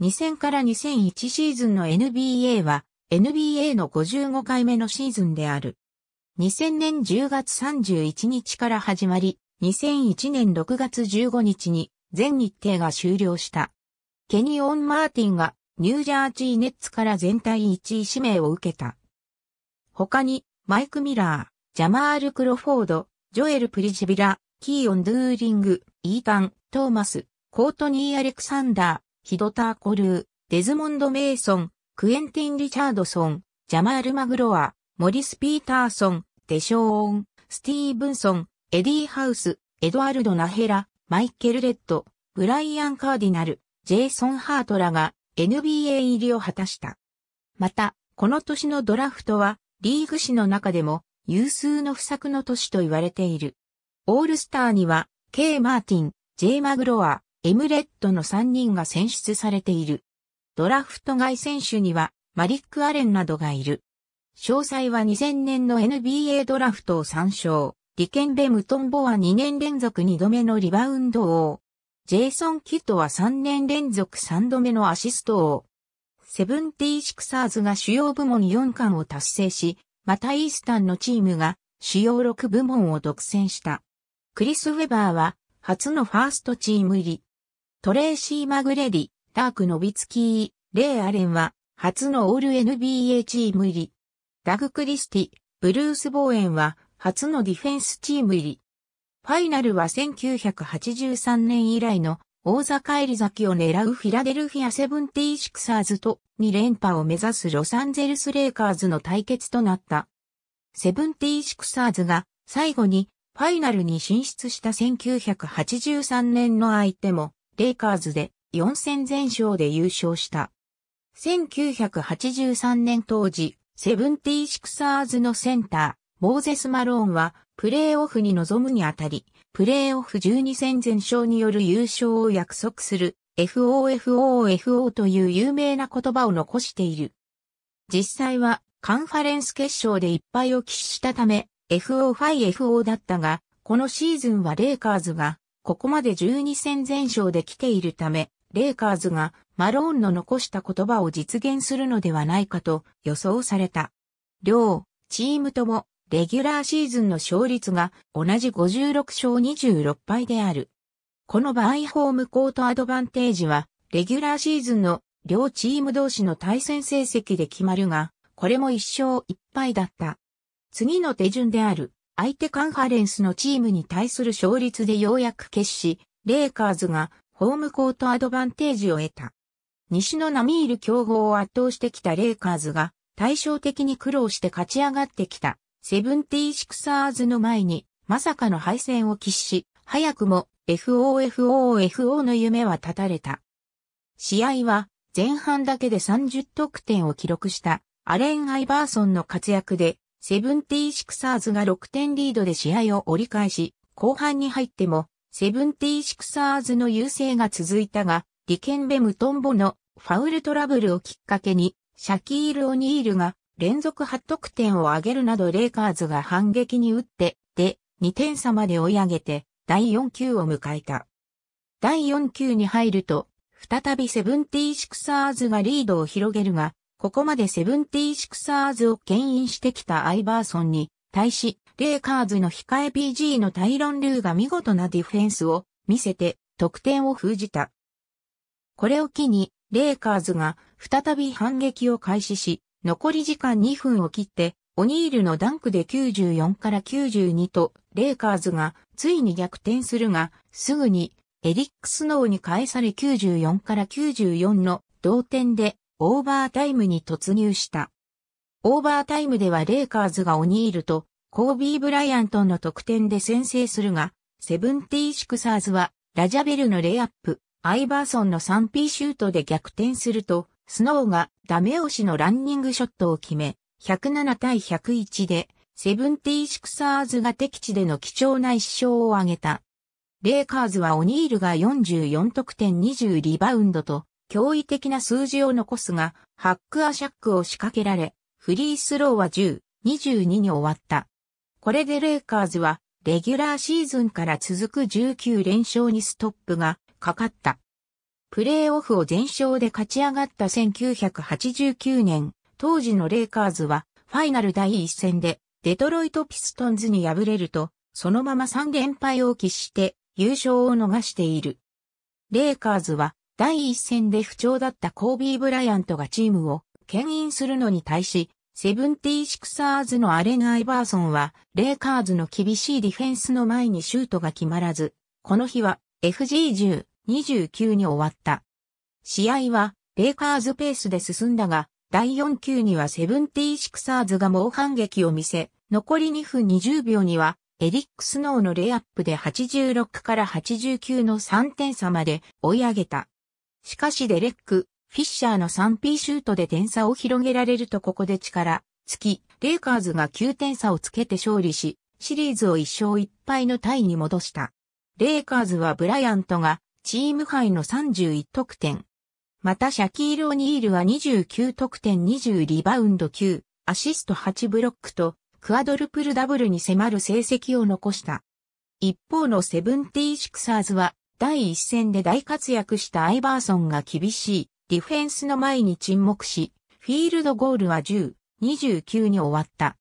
2000から2001シーズンの NBA は NBA の55回目のシーズンである。2000年10月31日から始まり、2001年6月15日に全日程が終了した。ケニオン・マーティンがニュージャージーネッツから全体1位指名を受けた。他にマイク・ミラー、ジャマール・クロフォード、ジョエル・プリジビラ、キーオン・ドゥーリング、イータン、トーマス、コートニー・アレクサンダー、ヒドター・コルー、デズモンド・メイソン、クエンティン・リチャードソン、ジャマール・マグロア、モリス・ピーターソン、デショーン、スティーブンソン、エディ・ハウス、エドワルド・ナヘラ、マイケル・レッド、ブライアン・カーディナル、ジェイソン・ハートらが NBA 入りを果たした。また、この年のドラフトは、リーグ史の中でも有数の不作の年と言われている。オールスターには、K・ マーティン、J・ マグロア、エムレットの3人が選出されている。ドラフト外選手にはマリック・アレンなどがいる。詳細は2000年の NBA ドラフトを参照。リケンベ・ムトンボは2年連続2度目のリバウンド王。ジェイソン・キッドは3年連続3度目のアシスト王。セブンティー・シクサーズが主要部門4冠を達成し、またイースタンのチームが主要6部門を独占した。クリス・ウェバーは初のファーストチーム入り。トレーシー・マグレディ、ダーク・ノビツキー、レイ・アレンは、初のオール NBA チーム入り。ダグ・クリスティ、ブルース・ボーエンは、初のディフェンスチーム入り。ファイナルは1983年以来の大坂入り先を狙うフィラデルフィアセブンティー・シクサーズと2連覇を目指すロサンゼルスレイカーズの対決となった。セブンティー・シクサーズが最後にファイナルに進出した1983年の相手もレイカーズで4戦全勝で優勝した。1983年当時、セブンティーシクサーズのセンター、モーゼス・マローンは、プレーオフに臨むにあたり、プレーオフ12戦全勝による優勝を約束する、FOFOFO という有名な言葉を残している。実際は、カンファレンス決勝でいっぱいを喫したため、FO5FO だったが、このシーズンはレイカーズがここまで12戦全勝で来ているため、レイカーズがマローンの残した言葉を実現するのではないかと予想された。両チームともレギュラーシーズンの勝率が同じ56勝26敗である。この場合ホームコートアドバンテージはレギュラーシーズンの両チーム同士の対戦成績で決まるが、これも1勝1敗だった。次の手順である。相手カンファレンスのチームに対する勝率でようやく決し、レイカーズがホームコートアドバンテージを得た。西の並みいる競合を圧倒してきたレイカーズが対照的に苦労して勝ち上がってきたセブンティーシクサーズの前にまさかの敗戦を喫し、早くも FOFOFO の夢は絶たれた。試合は前半だけで30得点を記録したアレン・アイバーソンの活躍でセブンティーシクサーズが6点リードで試合を折り返し、後半に入っても、セブンティーシクサーズの優勢が続いたが、リケンベムトンボのファウルトラブルをきっかけに、シャキール・オニールが連続8得点を挙げるなどレイカーズが反撃に打って、で、2点差まで追い上げて、第4球を迎えた。第4球に入ると、再びセブンティーシクサーズがリードを広げるが、ここまでセブンティーシクサーズを牽引してきたアイバーソンに対し、レイカーズの控え PG のタイロン・ルーが見事なディフェンスを見せて得点を封じた。これを機に、レイカーズが再び反撃を開始し、残り時間2分を切って、オニールのダンクで94から92と、レイカーズがついに逆転するが、すぐにエリック・スノーに返され94から94の同点でオーバータイムに突入した。オーバータイムではレイカーズがオニールとコービー・ブライアントの得点で先制するが、セブンティー・シクサーズはラジャベルのレイアップ、アイバーソンの 3P シュートで逆転すると、スノーがダメ押しのランニングショットを決め、107対101で、セブンティー・シクサーズが敵地での貴重な一勝を挙げた。レイカーズはオニールが44得点20リバウンドと驚異的な数字を残すが、ハックアシャックを仕掛けられ、フリースローは10、22に終わった。これでレイカーズは、レギュラーシーズンから続く19連勝にストップがかかった。プレーオフを全勝で勝ち上がった1989年、当時のレイカーズは、ファイナル第一戦で、デトロイト・ピストンズに敗れると、そのまま3連敗を喫して、優勝を逃している。レイカーズは、第一戦で不調だったコービー・ブライアントがチームを牽引するのに対し、セブンティー・シクサーズのアレン・アイバーソンは、レイカーズの厳しいディフェンスの前にシュートが決まらず、この日は FG10、29に終わった。試合は、レイカーズペースで進んだが、第4球にはセブンティー・シクサーズが猛反撃を見せ、残り2分20秒には、エリック・スノーのレイアップで86から89の3点差まで追い上げた。しかしデレック、フィッシャーの 3P シュートで点差を広げられるとここで力、付き、レイカーズが9点差をつけて勝利し、シリーズを1勝1敗のタイに戻した。レイカーズはブライアントがチーム杯の31得点。またシャキール・オニールは29得点20リバウンド9、アシスト8ブロックとクアドルプルダブルに迫る成績を残した。一方のセブンティーシクサーズは第一戦で大活躍したアイバーソンが厳しいディフェンスの前に沈黙し、フィールドゴールは10、29に終わった。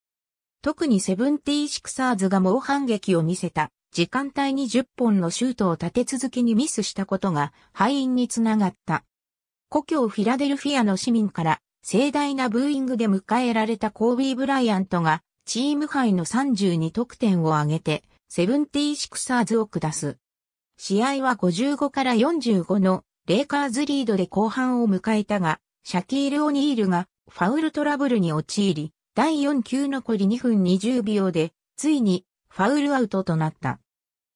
特にセブンティーシクサーズが猛反撃を見せた、時間帯に10本のシュートを立て続けにミスしたことが敗因につながった。故郷フィラデルフィアの市民から盛大なブーイングで迎えられたコービー・ブライアントがチーム杯の32得点を挙げてセブンティーシクサーズを下す。試合は55から45のレイカーズリードで後半を迎えたが、シャキール・オニールがファウルトラブルに陥り、第4球残り2分20秒で、ついにファウルアウトとなった。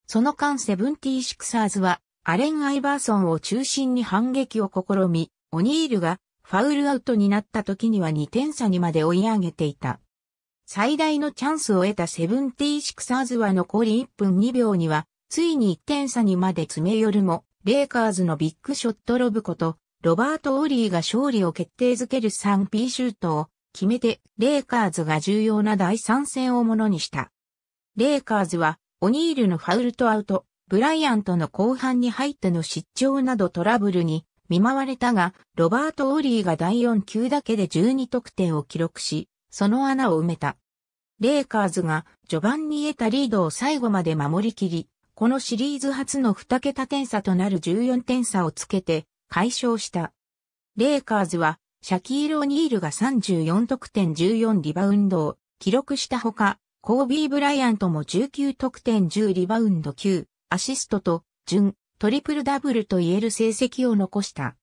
その間セブンティシクサーズは、アレン・アイバーソンを中心に反撃を試み、オニールがファウルアウトになった時には2点差にまで追い上げていた。最大のチャンスを得たセブンティシクサーズは残り1分2秒にはついに1点差にまで詰め寄るも、レイカーズのビッグショットロブこと、ロバート・オリーが勝利を決定づける 3P シュートを決めて、レイカーズが重要な第3戦をものにした。レイカーズは、オニールのファウルとアウト、ブライアントの後半に入っての失調などトラブルに見舞われたが、ロバート・オリーが第4球だけで12得点を記録し、その穴を埋めた。レイカーズが序盤に得たリードを最後まで守りきり、このシリーズ初の2桁点差となる14点差をつけて、解消した。レイカーズは、シャキール・オニールが34得点14リバウンドを記録したほか、コービー・ブライアントも19得点10リバウンド9、アシストと、準、トリプルダブルと言える成績を残した。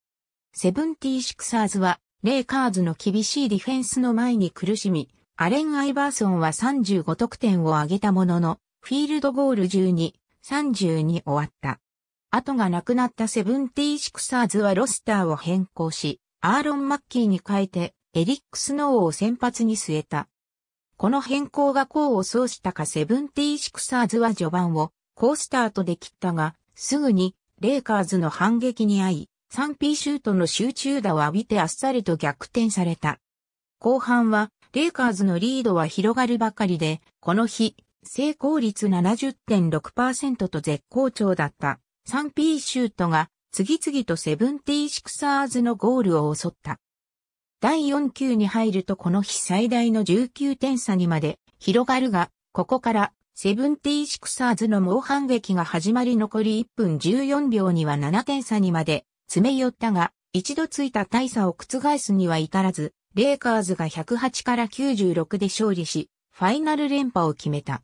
セブンティシクサーズは、レイカーズの厳しいディフェンスの前に苦しみ、アレン・アイバーソンは35得点を挙げたものの、フィールドゴール12、30に終わった。後がなくなったセブンティーシクサーズはロスターを変更し、アーロン・マッキーに変えて、エリック・スノーを先発に据えた。この変更が功を奏したかセブンティーシクサーズは序盤をースタートで切ったが、すぐにレイカーズの反撃に遭い、3P シュートの集中打を浴びてあっさりと逆転された。後半はレイカーズのリードは広がるばかりで、この日、成功率70.6%と絶好調だった 3P シュートが次々とセブンティーシクサーズのゴールを襲った。第4球に入るとこの日最大の19点差にまで広がるが、ここからセブンティーシクサーズの猛反撃が始まり残り1分14秒には7点差にまで詰め寄ったが、一度ついた大差を覆すには至らず、レイカーズが108から96で勝利し、ファイナル連覇を決めた。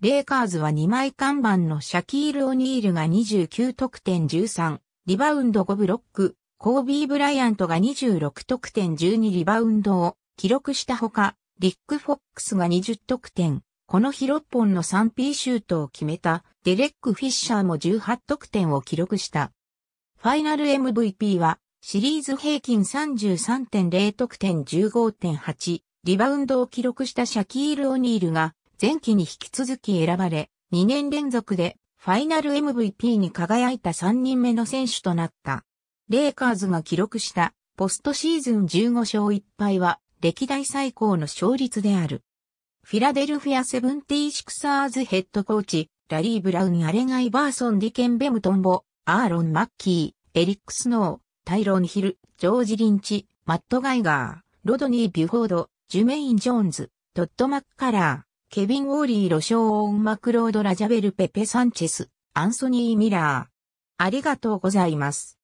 レイカーズは2枚看板のシャキール・オニールが29得点13、リバウンド5ブロック、コービー・ブライアントが26得点12リバウンドを記録したほか、リック・フォックスが20得点、この日6本の 3P シュートを決めたデレック・フィッシャーも18得点を記録した。ファイナル MVP はシリーズ平均33.0得点15.8リバウンドを記録したシャキール・オニールが前期に引き続き選ばれ、2年連続でファイナル MVP に輝いた3人目の選手となった。レイカーズが記録したポストシーズン15勝1敗は歴代最高の勝率である。フィラデルフィアセブンティーシクサーズヘッドコーチ、ラリー・ブラウン・アレガイ・バーソン・ディケン・ベムトンボ、アーロン・マッキー、エリック・スノー、タイロン・ヒル、ジョージ・リンチ、マット・ガイガー、ロドニー・ビュフォード、ジュメイン・ジョーンズ、トッド・マッカラー。ケビン・オーリー・ロショー・ーン・マクロード・ラジャベル・ペペ・サンチェス、アンソニー・ミラー。ありがとうございます。